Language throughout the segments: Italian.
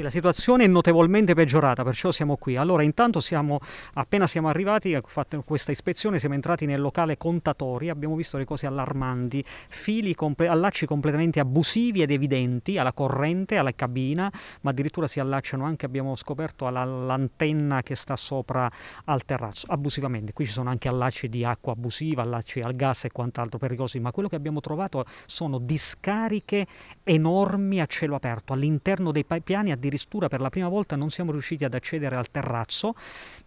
La situazione è notevolmente peggiorata, perciò siamo qui. Allora, intanto siamo, appena siamo arrivati, ecco, fatto questa ispezione, siamo entrati nel locale contatori, abbiamo visto le cose allarmanti, fili, comple- allacci completamente abusivi ed evidenti alla corrente, alla cabina, ma addirittura si allacciano anche, abbiamo scoperto, all'antenna che sta sopra al terrazzo, abusivamente. Qui ci sono anche allacci di acqua abusiva, allacci al gas e quant'altro pericolosi, ma quello che abbiamo trovato sono discariche enormi a cielo aperto, all'interno dei piani addirittura addirittura per la prima volta non siamo riusciti ad accedere al terrazzo,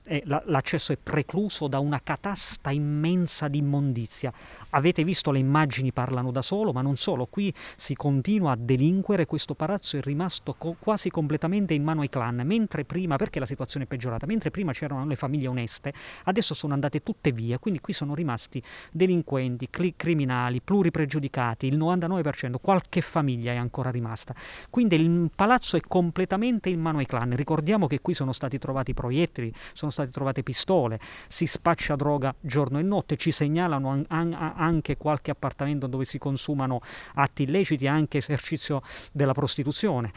eh, la, l'accesso è precluso da una catasta immensa di immondizia. Avete visto le immagini parlano da solo, ma non solo, qui si continua a delinquere, questo palazzo è rimasto co- quasi completamente in mano ai clan, mentre prima, perché la situazione è peggiorata, mentre prima c'erano le famiglie oneste, adesso sono andate tutte via, quindi qui sono rimasti delinquenti, cli- criminali, pluripregiudicati, il 99%, qualche famiglia è ancora rimasta. Quindi il palazzo è completamente completamente in mano ai clan. Ricordiamo che qui sono stati trovati proiettili, sono state trovate pistole, si spaccia droga giorno e notte, ci segnalano an an anche qualche appartamento dove si consumano atti illeciti, anche esercizio della prostituzione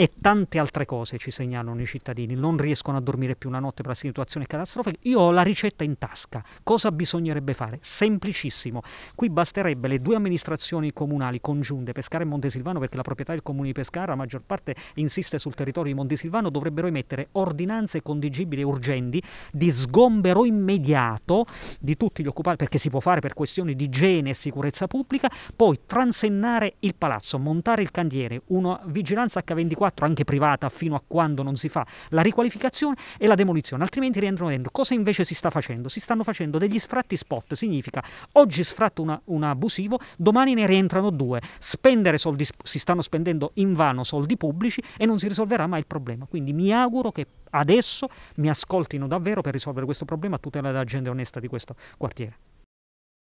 e tante altre cose ci segnalano i cittadini, non riescono a dormire più una notte per la situazione catastrofica, io ho la ricetta in tasca, cosa bisognerebbe fare? Semplicissimo, qui basterebbe le due amministrazioni comunali congiunte, Pescara e Montesilvano, perché la proprietà del comune di Pescara, la maggior parte insiste sul territorio di Montesilvano, dovrebbero emettere ordinanze condigibili e urgenti di sgombero immediato di tutti gli occupati, perché si può fare per questioni di igiene e sicurezza pubblica, poi transennare il palazzo, montare il cantiere, una vigilanza H24 4, anche privata, fino a quando non si fa la riqualificazione e la demolizione, altrimenti rientrano dentro. Cosa invece si sta facendo? Si stanno facendo degli sfratti spot, significa oggi sfratto un abusivo, domani ne rientrano due. Spendere soldi, si stanno spendendo in vano soldi pubblici e non si risolverà mai il problema. Quindi mi auguro che adesso mi ascoltino davvero per risolvere questo problema a tutela della gente onesta di questo quartiere.